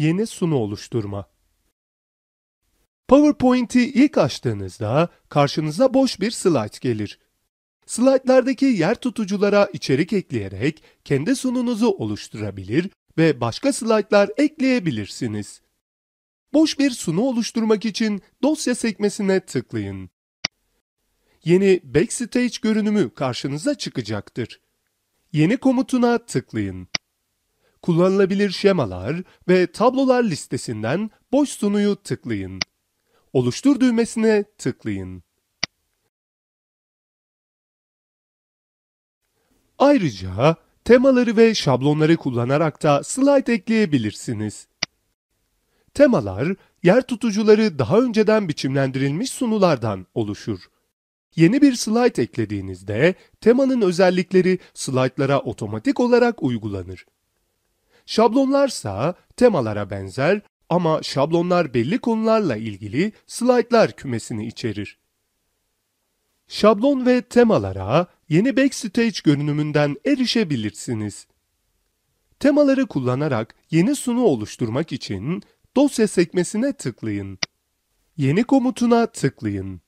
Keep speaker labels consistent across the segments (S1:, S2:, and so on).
S1: yeni sunu oluşturma. PowerPoint'i ilk açtığınızda karşınıza boş bir slide gelir. Slaytlardaki yer tutuculara içerik ekleyerek kendi sununuzu oluşturabilir ve başka slaytlar ekleyebilirsiniz. Boş bir sunu oluşturmak için dosya sekmesine tıklayın. Yeni Backstage görünümü karşınıza çıkacaktır. Yeni komutuna tıklayın kullanılabilir şemalar ve tablolar listesinden boş sunuyu tıklayın. Oluştur düğmesine tıklayın. Ayrıca temaları ve şablonları kullanarak da slide ekleyebilirsiniz. Temalar, yer tutucuları daha önceden biçimlendirilmiş sunulardan oluşur. Yeni bir slide eklediğinizde temanın özellikleri slaytlara otomatik olarak uygulanır. Şablonlarsa temalara benzer ama şablonlar belli konularla ilgili slaytlar kümesini içerir. Şablon ve temalara yeni backstage görünümünden erişebilirsiniz. Temaları kullanarak yeni sunu oluşturmak için dosya sekmesine tıklayın. Yeni komutuna tıklayın.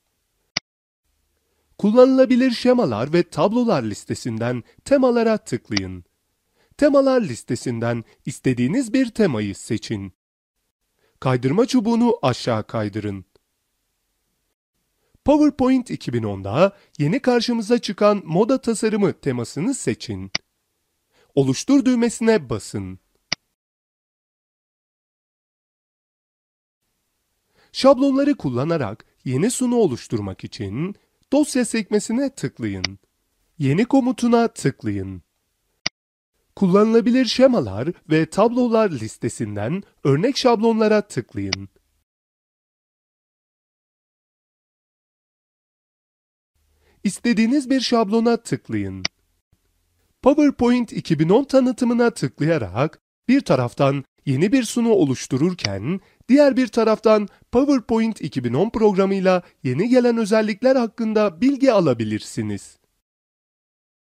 S1: Kullanılabilir şemalar ve tablolar listesinden temalara tıklayın. Temalar listesinden istediğiniz bir temayı seçin. Kaydırma çubuğunu aşağı kaydırın. PowerPoint 2010'da yeni karşımıza çıkan moda tasarımı temasını seçin. Oluştur düğmesine basın. Şablonları kullanarak yeni sunu oluşturmak için dosya sekmesine tıklayın. Yeni komutuna tıklayın. Kullanılabilir şemalar ve tablolar listesinden örnek şablonlara tıklayın. İstediğiniz bir şablona tıklayın. PowerPoint 2010 tanıtımına tıklayarak bir taraftan yeni bir sunu oluştururken diğer bir taraftan PowerPoint 2010 programıyla yeni gelen özellikler hakkında bilgi alabilirsiniz.